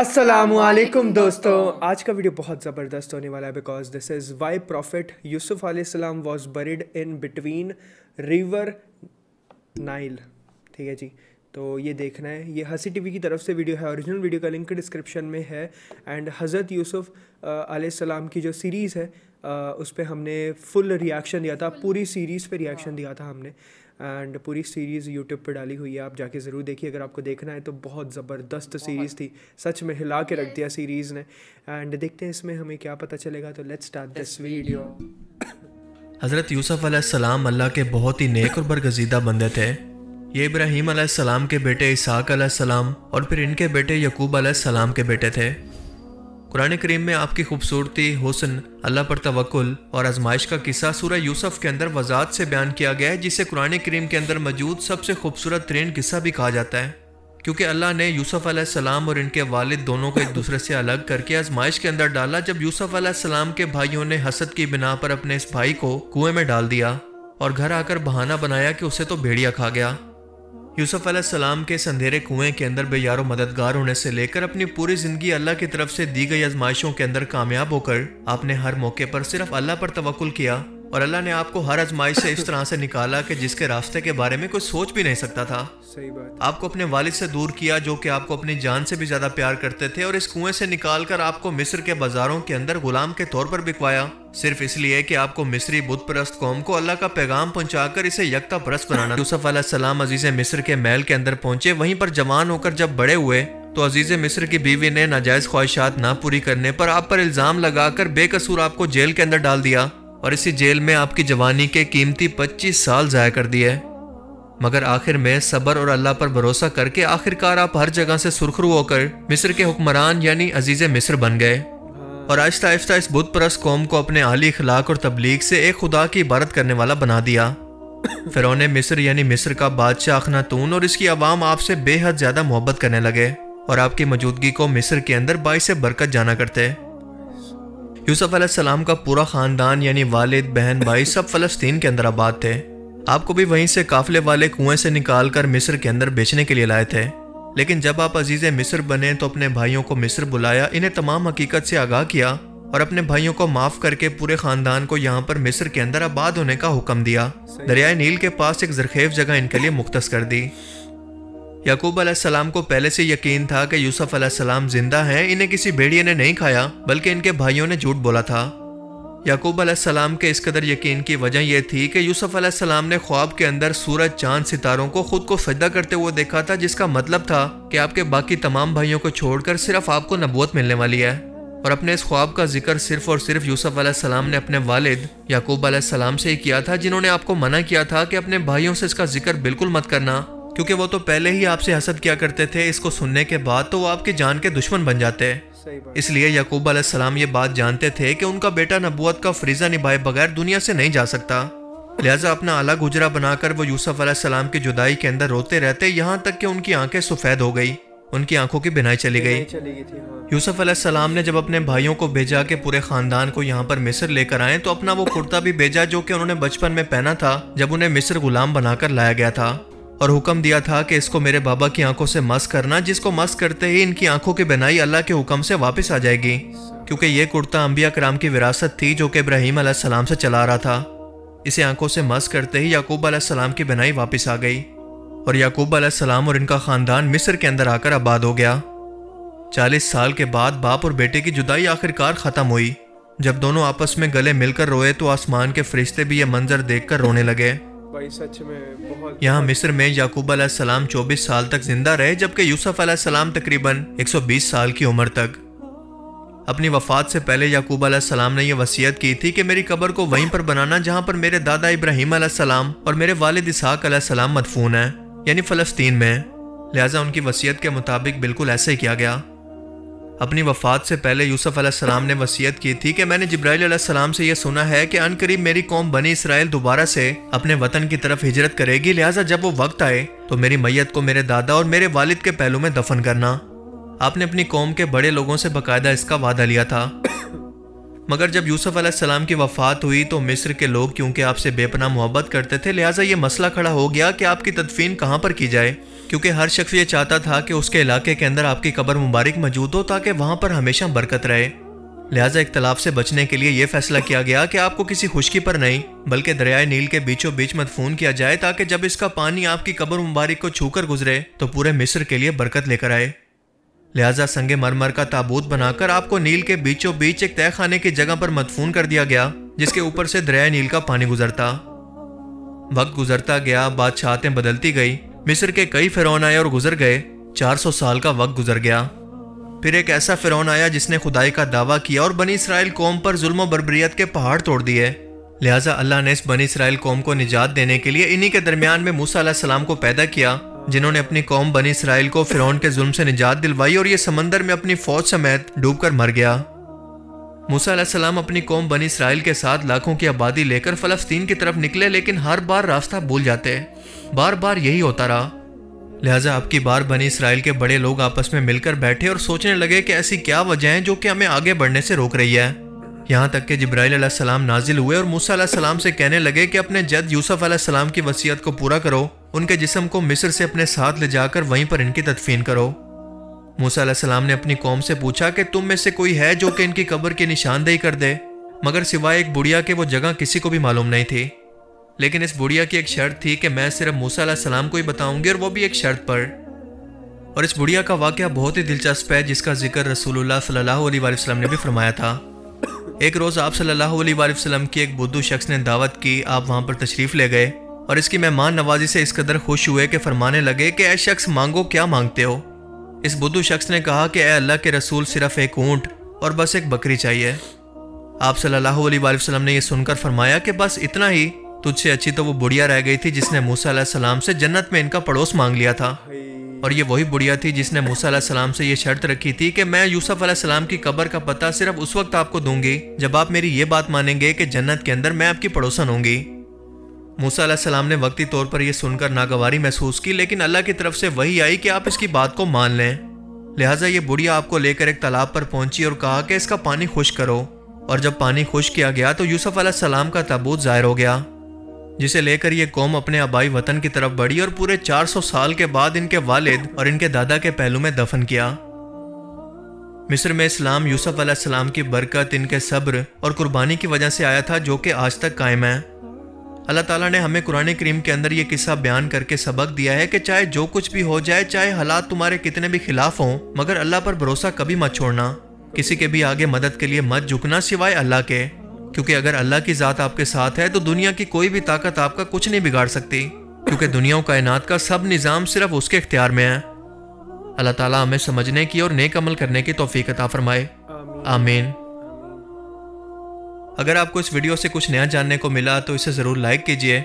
असलकुम दोस्तों आज का वीडियो बहुत ज़बरदस्त होने वाला है because this is why prophet Yusuf आलाम was buried in between river Nile ठीक है जी तो ये देखना है ये हंसी टीवी की तरफ से वीडियो है ओरिजिनल वीडियो का लिंक डिस्क्रिप्शन में है एंड हज़रत यूसुफ आलाम की जो सीरीज़ है आ, उस पर हमने फुल रिएक्शन दिया था पूरी सीरीज़ पे रिएक्शन दिया था हमने एंड पूरी सीरीज़ यूट्यूब पर डाली हुई है आप जाके ज़रूर देखिए अगर आपको देखना है तो बहुत ज़बरदस्त सीरीज़ थी सच में हिला के रख दिया सीरीज़ ने एंड देखते हैं इसमें हमें क्या पता चलेगा तो लेट्स स्टार्ट दिस वीडियो हज़रत यूसुफ़ सलाम अल्लाह के बहुत ही नेक और बरगजीदा बंदे थे ये इब्राहिम सलाम के बेटे इसहाक सलाम और फिर इनके बेटे यकूब सलाम के बेटे थे कुरान करीम में आपकी खूबसूरती हुसन अल्लाह पर तवक्ल और आजमाइश का किस्सा सूर्य यूसुफ के अंदर वजात से बयान किया गया है जिसे कुरान करीम के अंदर मौजूद सबसे खूबसूरत तरीन किस्सा भी कहा जाता है क्योंकि अल्लाह ने यूसुफ सलाम और इनके वालिद दोनों को एक दूसरे से अलग करके आजमाइश के अंदर डाला जब यूसुफ सलाम के भाइयों ने हसद की बिना पर अपने इस भाई को कुएं में डाल दिया और घर आकर बहाना बनाया कि उसे तो भेड़िया खा गया यूसुफ अलैहिस्सलाम के संधेरे कुएं के अंदर बेयारो मददगार होने से लेकर अपनी पूरी जिंदगी अल्लाह की तरफ से दी गई आजमाइशों के अंदर कामयाब होकर आपने हर मौके पर सिर्फ अल्लाह पर तवक्कुल किया और अल्लाह ने आपको हर आजमाइश से इस तरह से निकाला कि जिसके रास्ते के बारे में कोई सोच भी नहीं सकता था सही बात आपको अपने वालिद से दूर किया जो कि आपको अपनी जान से भी ज्यादा प्यार करते थे और इस कुएं से निकाल कर आपको मिस्र के बाजारों के अंदर गुलाम के तौर पर बिकवाया सिर्फ इसलिए कि आपको मिस्री बुत परस्त कौम को अल्लाह का पैगाम पहुंचाकर इसे यकता परस्त बनाना यूसुफ सलाम अजीज मिस्र के महल के अंदर पहुंचे वहीं पर जवान होकर जब बड़े हुए तो अजीज मिस्र की बीवी ने नाजायज ख्वाहिशात ना पूरी करने पर आप पर इल्ज़ाम लगाकर बेकसूर आपको जेल के अंदर डाल दिया और इसी जेल में आपकी जवानी के कीमती 25 साल ज़ाया कर दिए मगर आखिर में सबर और अल्लाह पर भरोसा करके आखिरकार आप हर जगह से सुरखरू होकर मिस्र के हुक्मरान यानी अजीज़ मिस्र बन गए और आहिस्ता आहिस्ता इस बुत परस्त कौम को अपने आली इखलाक और तबलीग से एक खुदा की इबारत करने वाला बना दिया फिर उन्हें मिस्र यानी मिस्र का बादशाह अखनातून और इसकी आवाम आपसे बेहद ज़्यादा मोहब्बत करने लगे और आपकी मौजूदगी को मिस्र के अंदर बाई से बरकत जाना करते यूसुफ अलैहिस्सलाम का पूरा ख़ानदान यानी वालिद बहन भाई सब फ़लस्तीन के अंदर आबाद थे आपको भी वहीं से काफिले वाले कुएं से निकाल कर मिस्र के अंदर बेचने के लिए लाए थे लेकिन जब आप अजीज़ मिस्र बने तो अपने भाइयों को मिस्र बुलाया इन्हें तमाम हकीकत से आगाह किया और अपने भाइयों को माफ़ करके पूरे ख़ानदान को यहाँ पर मिस्र के अंदर आबाद होने का हुक्म दिया दरियाए नील के पास एक जरखेज जगह इनके लिए मुख्त कर दी याकूब अलैहिस्सलाम को पहले से यकीन था कि यूसुफ अलैहिस्सलाम जिंदा हैं इन्हें किसी भेड़िए ने नहीं खाया बल्कि इनके भाइयों ने झूठ बोला था याकूब अलैहिस्सलाम के इस कदर यकीन की वजह यह थी कि यूसुफ अलैहिस्सलाम ने ख्वाब के अंदर सूरज चांद सितारों को खुद को सजदा करते हुए देखा था जिसका मतलब था कि आपके बाकी तमाम भाइयों को छोड़कर सिर्फ आपको नबूत मिलने वाली है और अपने इस ख्वाब का जिक्र सिर्फ और सिर्फ यूसुफ अलैहिस्सलाम ने अपने वालिद याकूब अलैहिस्सलाम से ही किया था जिन्होंने आपको मना किया था कि अपने भाइयों से इसका जिक्र बिल्कुल मत करना क्योंकि वो तो पहले ही आपसे हसद किया करते थे इसको सुनने के बाद तो वो आपके जान के दुश्मन बन जाते इसलिए यकूब अलैहिस्सलाम ये बात जानते थे कि उनका बेटा नबूत का फरीजा निभाए बगैर दुनिया से नहीं जा सकता लिहाजा अपना अलग उजरा बनाकर वो यूसुफ अलैहिस्सलाम की जुदाई के अंदर रोते रहते यहाँ तक कि उनकी आंखें सफ़ेद हो गई उनकी आंखों की बिनाई चली गई हाँ। यूसुफ अलैहिस्सलाम ने जब अपने भाइयों को भेजा कि पूरे खानदान को यहाँ पर मिस्र लेकर आए तो अपना वो कुर्ता भी भेजा जो कि उन्होंने बचपन में पहना था जब उन्हें मिस्र गुलाम बनाकर लाया गया था और हुक्म दिया था कि इसको मेरे बाबा की आंखों से मस करना जिसको मस करते ही इनकी आंखों की बनाई अल्लाह के हुक्म से वापस आ जाएगी क्योंकि ये कुर्ता अम्बिया कराम की विरासत थी जो कि इब्राहिम सलाम से चला रहा था इसे आंखों से मस करते ही याकूब सलाम की बनाई वापस आ गई और याकूब सलाम और इनका ख़ानदान मिस्र के अंदर आकर आबाद हो गया चालीस साल के बाद बाप और बेटे की जुदाई आखिरकार ख़त्म हुई जब दोनों आपस में गले मिलकर रोए तो आसमान के फरिश्ते भी यह मंजर देखकर रोने लगे यहाँ मिस्र में याकूब सलाम 24 साल तक जिंदा रहे जबकि यूसुफ एक तकरीबन 120 साल की उम्र तक अपनी वफात से पहले याकूब सलाम ने यह वसीयत की थी कि मेरी कब्र को वहीं पर बनाना जहाँ पर मेरे दादा इब्राहिम सलाम और मेरे वालिद इसहाक सलाम मदफून है यानी फ़लस्तीन में लिहाजा उनकी वसीयत के मुताबिक बिल्कुल ऐसे ही किया गया अपनी वफात से पहले यूसुफ अलैहिस्सलाम ने वसीयत की थी कि मैंने जिब्राइल अलैहिस्सलाम से यह सुना है कि अनकरीब मेरी कौम बनी इसराइल दोबारा से अपने वतन की तरफ हिजरत करेगी लिहाजा जब वो वक्त आए तो मेरी मैयत को मेरे दादा और मेरे वालिद के पहलू में दफन करना आपने अपनी कौम के बड़े लोगों से बाकायदा इसका वादा लिया था मगर जब यूसुफ अलैहिस्सलाम की वफात हुई तो मिस्र के लोग क्योंकि आपसे बेपना मोहब्बत करते थे लिहाजा ये मसला खड़ा हो गया कि आपकी तदफीन कहाँ पर की जाए क्योंकि हर शख्स ये चाहता था कि उसके इलाके के अंदर आपकी कबर मुबारक मौजूद हो ताकि वहाँ पर हमेशा बरकत रहे लिहाजा इख्तलाफ से बचने के लिए यह फैसला किया गया कि आपको किसी खुशकी पर नहीं बल्कि दरियाए नील के बीचों बीच मदफून किया जाए ताकि जब इसका पानी आपकी कबर मुबारक को छूकर गुजरे तो पूरे मिस्र के लिए बरकत लेकर आए लिहाजा संग मरमर का ताबूत बनाकर आपको नील के बीचों बीच एक तय खाने की जगह पर मदफून कर दिया गया जिसके ऊपर से दरियाए नील का पानी गुजरता वक्त गुजरता गया बादशाहतें बदलती गई मिस्र के कई फिरौन आए और गुजर गए 400 साल का वक्त गुजर गया फिर एक ऐसा फिरौन आया जिसने खुदाई का दावा किया और बनी इसराइल कौम पर जुल्म बरबरीत के पहाड़ तोड़ दिए लिहाजा अल्लाह ने इस बनी इसराइल कौम को निजात देने के लिए इन्हीं के दरमियान में मूसा सलाम को पैदा किया जिन्होंने अपनी कौम बनी इसराइल को फिरौन के जुल्म से निजात दिलवाई और ये समंदर में अपनी फौज समेत डूबकर मर गया मूसा अपनी कौम बनी इसराइल के साथ लाखों की आबादी लेकर फलस्तीन की तरफ निकले लेकिन हर बार रास्ता भूल जाते बार बार यही होता रहा लिहाजा आपकी बार बनी इसराइल के बड़े लोग आपस में मिलकर बैठे और सोचने लगे कि ऐसी क्या वजह है जो कि हमें आगे बढ़ने से रोक रही है यहाँ तक कि जब्राइल सलाम नाजिल हुए और मूसा सलाम से कहने लगे कि अपने जद यूसफ सलाम की वसीयत को पूरा करो उनके जिसम को मिस्र से अपने साथ ले जाकर वहीं पर इनकी तदफीन करो मूसा सलाम ने अपनी कौम से पूछा कि तुम में से कोई है जो कि इनकी कब्र की निशानदेही कर दे मगर सिवाय एक बुढ़िया के वो जगह किसी को भी मालूम नहीं थी लेकिन इस बुढ़िया की एक शर्त थी कि मैं सिर्फ मूसा सलाम को ही बताऊंगी और वो भी एक शर्त पर और इस बुढ़िया का वाक़ बहुत ही दिलचस्प है जिसका जिक्र रसूलुल्लाह सल्लल्लाहु अलैहि वसल्लम ने भी फरमाया था एक रोज़ आप सल्लल्लाहु अलैहि वसल्लम की एक बुद्धू शख्स ने दावत की आप वहाँ पर तशरीफ़ ले गए और इसकी मेहमान नवाजी से इस कदर खुश हुए कि फरमाने लगे कि ए शख्स मांगो क्या मांगते हो इस बुद्धू शख्स ने कहा कि अल्लाह के रसूल सिर्फ एक ऊँट और बस एक बकरी चाहिए आप सल्लल्लाहु अलैहि वसल्लम ने यह सुनकर फरमाया कि बस इतना ही तुझसे अच्छी तो वो बुढ़िया रह गई थी जिसने मूसा सलाम से जन्नत में इनका पड़ोस मांग लिया था और ये वही बुढ़िया थी जिसने मूसा सलाम से ये शर्त रखी थी कि मैं यूसुफ सलाम की कब्र का पता सिर्फ उस वक्त आपको दूंगी जब आप मेरी ये बात मानेंगे कि जन्नत के अंदर मैं आपकी पड़ोसन होंगी मूसा सलाम ने वक्ती तौर पर यह सुनकर नागवारी महसूस की लेकिन अल्लाह की तरफ से वही आई कि आप इसकी बात को मान लें लिहाजा ये बुढ़िया आपको लेकर एक तालाब पर पहुंची और कहा कि इसका पानी खुश करो और जब पानी खुश किया गया तो यूसुफ सलाम का ताबूत जाहिर हो गया जिसे लेकर यह कौम अपने आबाई वतन की तरफ बढ़ी और पूरे 400 साल के बाद इनके वालिद और इनके दादा के पहलू में दफन किया मिस्र में इस्लाम यूसुफ सलाम की बरकत इनके सब्र और कुर्बानी की वजह से आया था जो कि आज तक कायम है अल्लाह ताला ने हमें कुरान करीम के अंदर ये किस्सा बयान करके सबक दिया है कि चाहे जो कुछ भी हो जाए चाहे हालात तुम्हारे कितने भी खिलाफ हों मगर अल्लाह पर भरोसा कभी मत छोड़ना किसी के भी आगे मदद के लिए मत झुकना सिवाय अल्लाह के क्योंकि अगर अल्लाह की ज़ात आपके साथ है तो दुनिया की कोई भी ताकत आपका कुछ नहीं बिगाड़ सकती क्योंकि दुनिया कायनात का सब निज़ाम सिर्फ उसके इख्तियार में है अल्लाह ताला हमें समझने की और नेक अमल करने की तोफीकता अता फरमाए आमीन अगर आपको इस वीडियो से कुछ नया जानने को मिला तो इसे ज़रूर लाइक कीजिए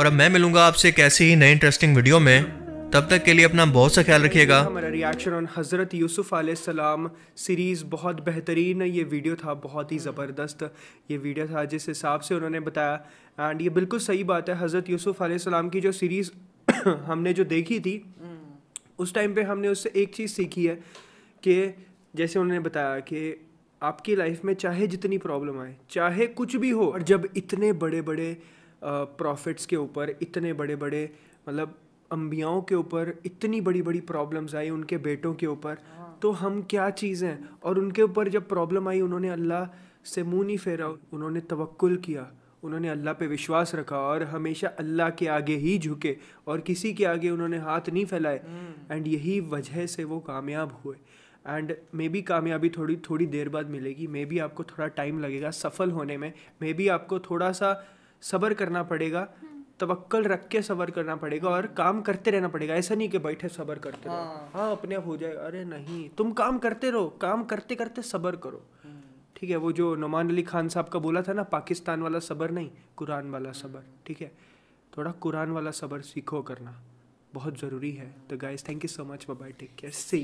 और अब मैं मिलूंगा आपसे एक ऐसी ही नई इंटरेस्टिंग वीडियो में तब तक के लिए अपना बहुत सा ख्याल रखिएगा हमारा रिएक्शन ऑन हज़रत यूसुफ सलाम सीरीज़ बहुत बेहतरीन ये वीडियो था बहुत ही ज़बरदस्त ये वीडियो था जिस हिसाब से उन्होंने बताया एंड ये बिल्कुल सही बात है हज़रत यूसुफ सलाम की जो सीरीज़ हमने जो देखी थी उस टाइम पे हमने उससे एक चीज़ सीखी है कि जैसे उन्होंने बताया कि आपकी लाइफ में चाहे जितनी प्रॉब्लम आए चाहे कुछ भी हो और जब इतने बड़े बड़े प्रॉफिट्स के ऊपर इतने बड़े बड़े मतलब अम्बियाओं के ऊपर इतनी बड़ी बड़ी प्रॉब्लम्स आई उनके बेटों के ऊपर हाँ। तो हम क्या चीज़ हैं और उनके ऊपर जब प्रॉब्लम आई उन्होंने अल्लाह से मुंह नहीं फेरा उन्होंने तवक्ल किया उन्होंने अल्लाह पे विश्वास रखा और हमेशा अल्लाह के आगे ही झुके और किसी के आगे उन्होंने हाथ नहीं फैलाए एंड हम्म। यही वजह से वो कामयाब हुए एंड मे बी कामयाबी थोड़ी थोड़ी देर बाद मिलेगी मे बी आपको थोड़ा टाइम लगेगा सफल होने में मे बी आपको थोड़ा सा सब्र करना पड़ेगा तवक्ल रख के सबर करना पड़ेगा और काम करते रहना पड़ेगा ऐसा नहीं कि बैठे सबर करते रहो हाँ, हाँ अपने आप हो जाए अरे नहीं तुम काम करते रहो काम करते करते सबर करो हम्म। ठीक है वो जो नुमान अली खान साहब का बोला था ना पाकिस्तान वाला सबर नहीं कुरान वाला हम्म। सबर ठीक है थोड़ा कुरान वाला सबर सीखो करना बहुत ज़रूरी है तो guys thank you so much bye take care C